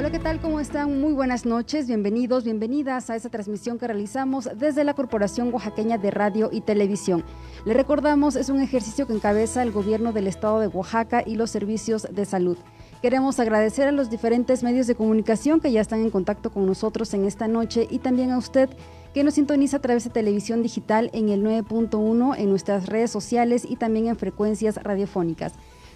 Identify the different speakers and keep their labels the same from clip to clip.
Speaker 1: Hola, ¿qué tal? ¿Cómo están? Muy buenas noches, bienvenidos, bienvenidas a esta transmisión que realizamos desde la Corporación Oaxaqueña de Radio y Televisión. Le recordamos, es un ejercicio que encabeza el gobierno del estado de Oaxaca y los servicios de salud. Queremos agradecer a los diferentes medios de comunicación que ya están en contacto con nosotros en esta noche y también a usted que nos sintoniza a través de televisión digital en el 9.1, en nuestras redes sociales y también en frecuencias radiofónicas.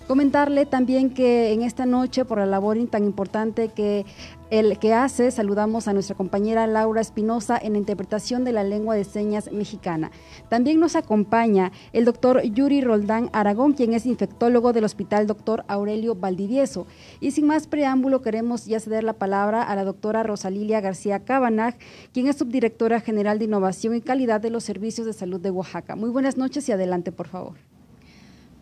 Speaker 1: Comentarle también que en esta noche, por la labor tan importante que el que hace, saludamos a nuestra compañera Laura Espinosa en la interpretación de la lengua de señas mexicana. También nos acompaña el doctor Yuri Roldán Aragón, quien es infectólogo del Hospital Doctor Aurelio Valdivieso. Y sin más preámbulo, queremos ya ceder la palabra a la doctora Rosalilia García Cabanag, quien es subdirectora general de Innovación y Calidad de los Servicios de Salud de Oaxaca. Muy buenas noches y adelante, por favor.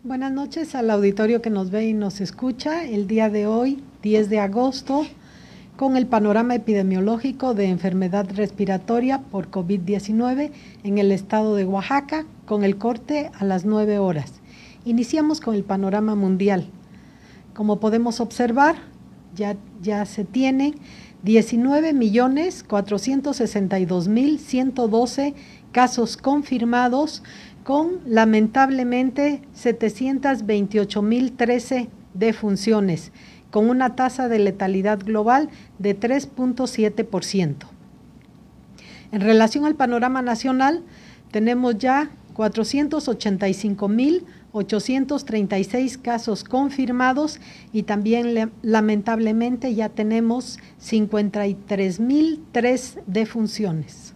Speaker 2: Buenas noches al auditorio que nos ve y nos escucha el día de hoy, 10 de agosto, con el panorama epidemiológico de enfermedad respiratoria por COVID-19 en el estado de Oaxaca, con el corte a las 9 horas. Iniciamos con el panorama mundial. Como podemos observar, ya, ya se tienen 19.462.112 casos confirmados con lamentablemente 728.013 defunciones, con una tasa de letalidad global de 3.7%. En relación al panorama nacional, tenemos ya 485.836 casos confirmados y también lamentablemente ya tenemos 53.003 defunciones.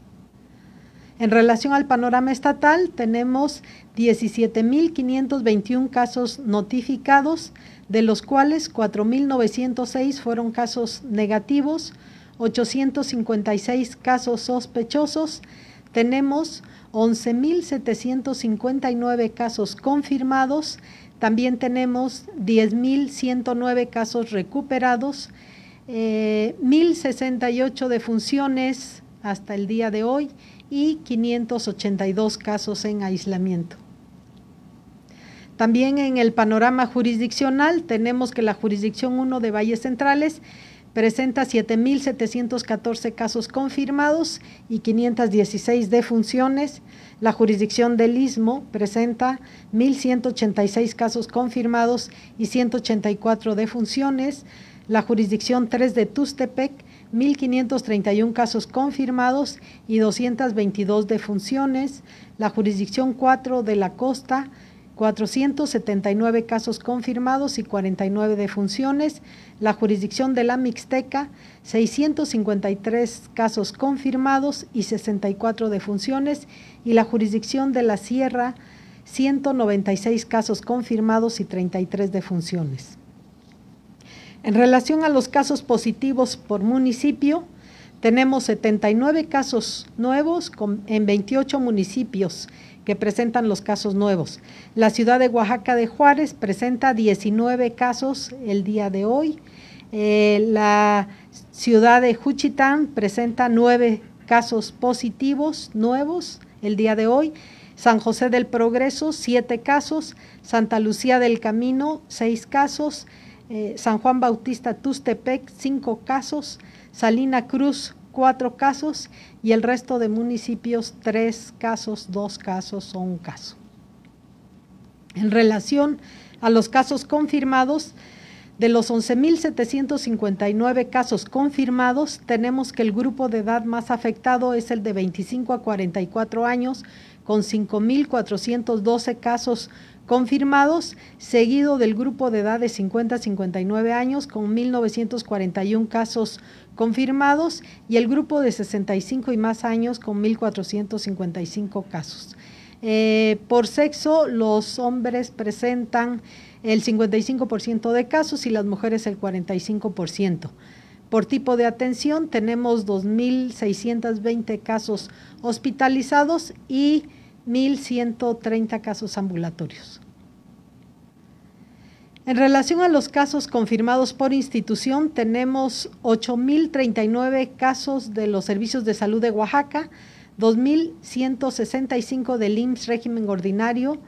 Speaker 2: En relación al panorama estatal, tenemos 17.521 casos notificados, de los cuales 4.906 fueron casos negativos, 856 casos sospechosos, tenemos 11.759 casos confirmados, también tenemos 10.109 casos recuperados, 1.068 eh, defunciones hasta el día de hoy y 582 casos en aislamiento. También en el panorama jurisdiccional tenemos que la jurisdicción 1 de Valles Centrales presenta 7.714 casos confirmados y 516 defunciones. La jurisdicción del Istmo presenta 1.186 casos confirmados y 184 defunciones. La jurisdicción 3 de Tustepec 1.531 casos confirmados y 222 defunciones. La jurisdicción 4 de la costa, 479 casos confirmados y 49 defunciones. La jurisdicción de la Mixteca, 653 casos confirmados y 64 defunciones. Y la jurisdicción de la Sierra, 196 casos confirmados y 33 defunciones. En relación a los casos positivos por municipio, tenemos 79 casos nuevos en 28 municipios que presentan los casos nuevos. La ciudad de Oaxaca de Juárez presenta 19 casos el día de hoy. Eh, la ciudad de Juchitán presenta 9 casos positivos nuevos el día de hoy. San José del Progreso, 7 casos. Santa Lucía del Camino, 6 casos. Eh, San Juan Bautista Tustepec, cinco casos, Salina Cruz, cuatro casos, y el resto de municipios, tres casos, dos casos o un caso. En relación a los casos confirmados, de los 11.759 casos confirmados, tenemos que el grupo de edad más afectado es el de 25 a 44 años, con 5.412 casos confirmados, seguido del grupo de edad de 50 a 59 años con 1.941 casos confirmados y el grupo de 65 y más años con 1.455 casos. Eh, por sexo, los hombres presentan el 55% de casos y las mujeres el 45%. Por tipo de atención, tenemos 2.620 casos hospitalizados y 1.130 casos ambulatorios. En relación a los casos confirmados por institución, tenemos 8.039 casos de los servicios de salud de Oaxaca, 2.165 del IMSS régimen ordinario,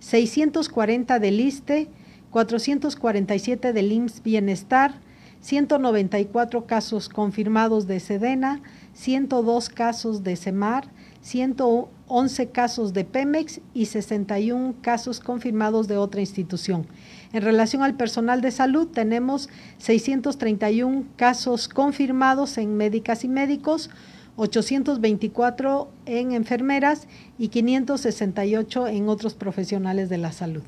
Speaker 2: 640 del Liste, e, 447 del IMSS Bienestar, 194 casos confirmados de Sedena, 102 casos de Semar, 111 casos de Pemex y 61 casos confirmados de otra institución. En relación al personal de salud, tenemos 631 casos confirmados en médicas y médicos, 824 en enfermeras y 568 en otros profesionales de la salud.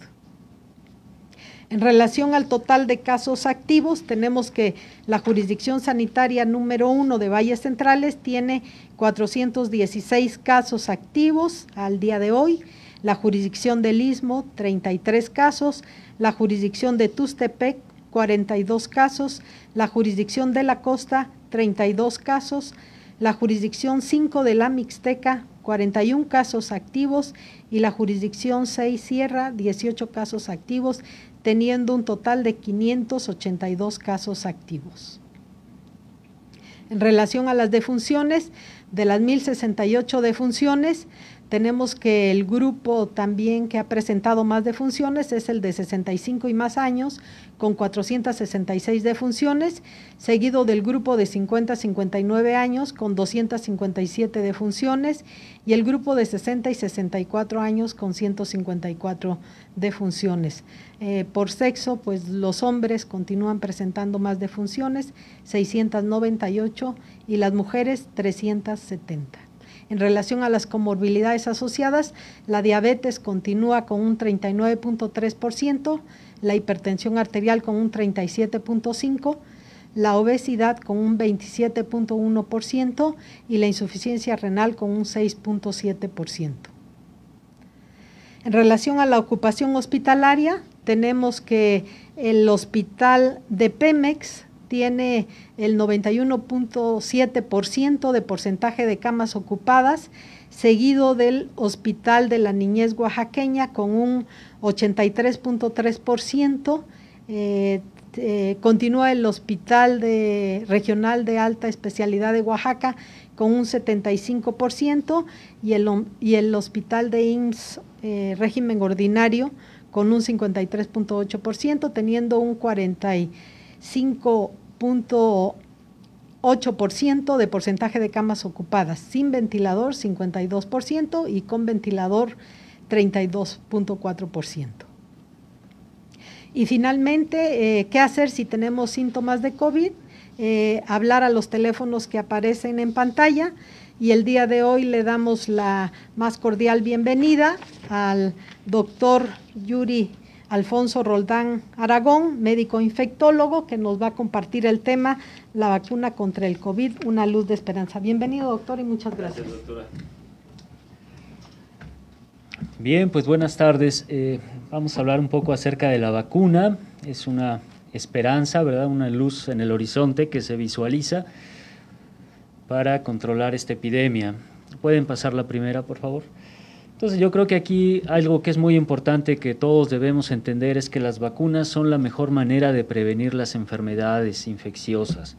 Speaker 2: En relación al total de casos activos, tenemos que la jurisdicción sanitaria número uno de Valles Centrales tiene 416 casos activos al día de hoy, la jurisdicción del Istmo 33 casos, la jurisdicción de Tustepec 42 casos, la jurisdicción de la costa 32 casos, la jurisdicción 5 de la Mixteca 41 casos activos y la jurisdicción 6 Sierra 18 casos activos, teniendo un total de 582 casos activos. En relación a las defunciones, de las 1.068 defunciones, tenemos que el grupo también que ha presentado más defunciones es el de 65 y más años, con 466 defunciones, seguido del grupo de 50 a 59 años, con 257 defunciones, y el grupo de 60 y 64 años, con 154 defunciones. Eh, por sexo, pues los hombres continúan presentando más defunciones, 698, y las mujeres 370. En relación a las comorbilidades asociadas, la diabetes continúa con un 39.3%, la hipertensión arterial con un 37.5%, la obesidad con un 27.1% y la insuficiencia renal con un 6.7%. En relación a la ocupación hospitalaria, tenemos que el hospital de Pemex tiene el 91.7% de porcentaje de camas ocupadas, seguido del Hospital de la Niñez Oaxaqueña con un 83.3%. Eh, eh, continúa el Hospital de, Regional de Alta Especialidad de Oaxaca con un 75% y el, y el Hospital de IMSS eh, Régimen Ordinario con un 53.8%, teniendo un 45% 8% de porcentaje de camas ocupadas, sin ventilador 52% y con ventilador 32.4%. Y finalmente, eh, ¿qué hacer si tenemos síntomas de COVID? Eh, hablar a los teléfonos que aparecen en pantalla y el día de hoy le damos la más cordial bienvenida al doctor Yuri Alfonso Roldán Aragón, médico infectólogo, que nos va a compartir el tema, la vacuna contra el COVID, una luz de esperanza. Bienvenido, doctor, y muchas gracias. gracias
Speaker 3: doctora. Bien, pues buenas tardes. Eh, vamos a hablar un poco acerca de la vacuna. Es una esperanza, ¿verdad? Una luz en el horizonte que se visualiza para controlar esta epidemia. ¿Pueden pasar la primera, por favor? Entonces yo creo que aquí algo que es muy importante que todos debemos entender es que las vacunas son la mejor manera de prevenir las enfermedades infecciosas,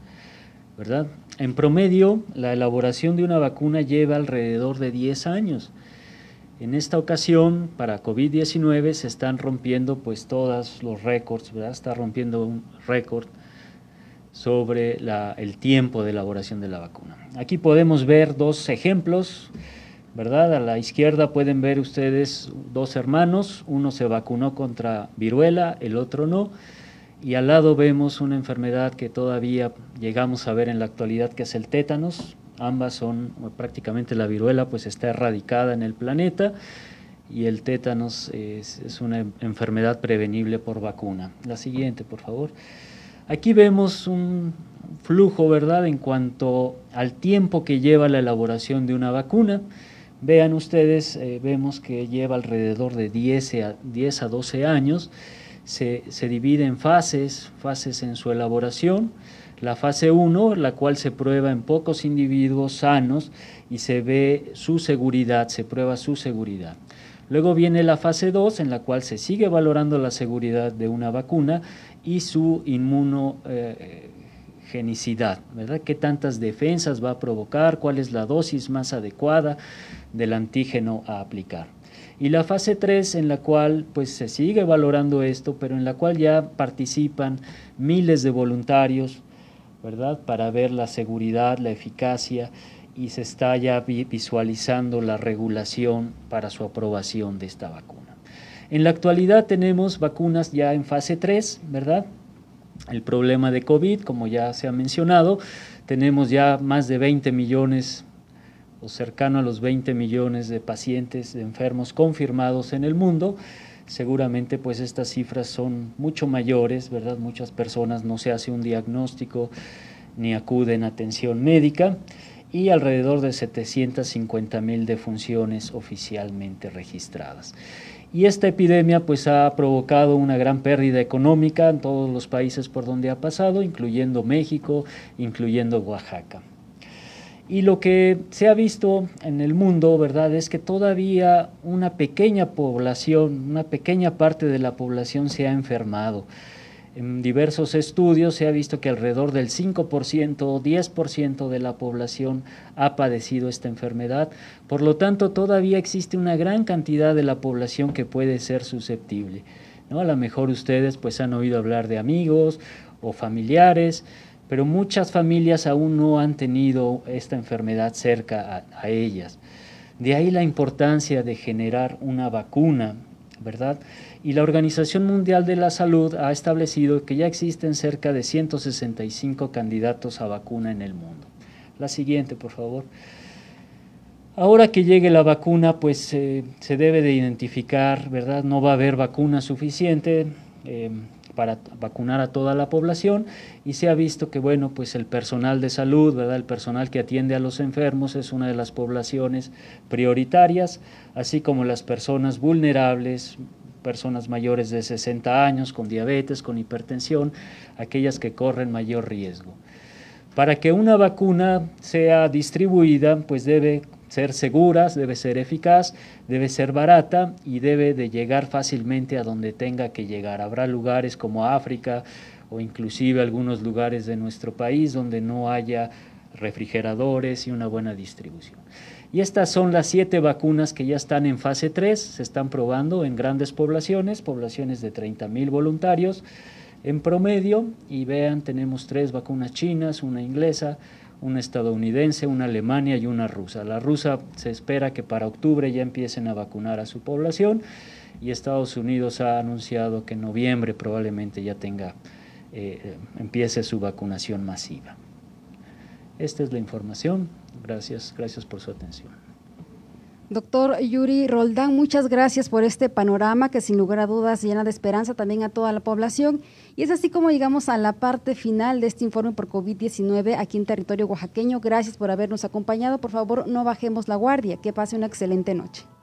Speaker 3: ¿verdad? En promedio, la elaboración de una vacuna lleva alrededor de 10 años. En esta ocasión, para COVID-19 se están rompiendo pues todos los récords, ¿verdad? Está rompiendo un récord sobre el tiempo de elaboración de la vacuna. Aquí podemos ver dos ejemplos ¿verdad? A la izquierda pueden ver ustedes dos hermanos, uno se vacunó contra viruela, el otro no, y al lado vemos una enfermedad que todavía llegamos a ver en la actualidad, que es el tétanos. Ambas son eh, prácticamente la viruela, pues está erradicada en el planeta y el tétanos es, es una enfermedad prevenible por vacuna. La siguiente, por favor. Aquí vemos un flujo, ¿verdad?, en cuanto al tiempo que lleva la elaboración de una vacuna. Vean ustedes, eh, vemos que lleva alrededor de 10 a, a 12 años. Se, divide en fases, fases en su elaboración. La fase 1, la cual se prueba en pocos individuos sanos y se ve su seguridad, se prueba su seguridad. Luego viene la fase 2, en la cual se sigue valorando la seguridad de una vacuna y su inmuno, eh, genicidad, ¿verdad? ¿Qué tantas defensas va a provocar? ¿Cuál es la dosis más adecuada del antígeno a aplicar? Y la fase 3 en la cual pues se sigue valorando esto, pero en la cual ya participan miles de voluntarios, ¿verdad? Para ver la seguridad, la eficacia y se está ya visualizando la regulación para su aprobación de esta vacuna. En la actualidad tenemos vacunas ya en fase 3, ¿verdad? el problema de COVID, como ya se ha mencionado. Tenemos ya más de 20 millones o cercano a los 20 millones de pacientes, de enfermos confirmados en el mundo. Seguramente pues estas cifras son mucho mayores, ¿verdad? Muchas personas no se hace un diagnóstico ni acuden a atención médica y alrededor de 750 mil defunciones oficialmente registradas. Y esta epidemia pues ha provocado una gran pérdida económica en todos los países por donde ha pasado, incluyendo México, incluyendo Oaxaca. Y lo que se ha visto en el mundo, ¿verdad?, es que todavía una pequeña población, una pequeña parte de la población se ha enfermado. En diversos estudios se ha visto que alrededor del 5% o 10% de la población ha padecido esta enfermedad. Por lo tanto, todavía existe una gran cantidad de la población que puede ser susceptible. ¿no? A lo mejor ustedes pues, han oído hablar de amigos o familiares, pero muchas familias aún no han tenido esta enfermedad cerca a, a ellas. De ahí la importancia de generar una vacuna ¿verdad? Y la Organización Mundial de la Salud ha establecido que ya existen cerca de 165 candidatos a vacuna en el mundo. La siguiente, por favor. Ahora que llegue la vacuna, pues eh, se debe de identificar, ¿verdad? No va a haber vacuna suficiente. Eh, para vacunar a toda la población y se ha visto que bueno, pues el personal de salud, ¿verdad? El personal que atiende a los enfermos es una de las poblaciones prioritarias, así como las personas vulnerables, personas mayores de 60 años con diabetes, con hipertensión, aquellas que corren mayor riesgo. Para que una vacuna sea distribuida, pues debe ser seguras, debe ser eficaz, debe ser barata y debe de llegar fácilmente a donde tenga que llegar. Habrá lugares como África o inclusive algunos lugares de nuestro país donde no haya refrigeradores y una buena distribución. Y estas son las siete vacunas que ya están en fase 3, se están probando en grandes poblaciones, poblaciones de 30 mil voluntarios en promedio. Y vean, tenemos tres vacunas chinas, una inglesa, un estadounidense, una Alemania y una rusa. La rusa se espera que para octubre ya empiecen a vacunar a su población y Estados Unidos ha anunciado que en noviembre probablemente ya tenga, eh, eh, empiece su vacunación masiva. Esta es la información. Gracias, gracias por su atención.
Speaker 1: Doctor Yuri Roldán, muchas gracias por este panorama que sin lugar a dudas llena de esperanza también a toda la población. Y es así como llegamos a la parte final de este informe por COVID-19 aquí en territorio oaxaqueño. Gracias por habernos acompañado. Por favor, no bajemos la guardia. Que pase una excelente noche.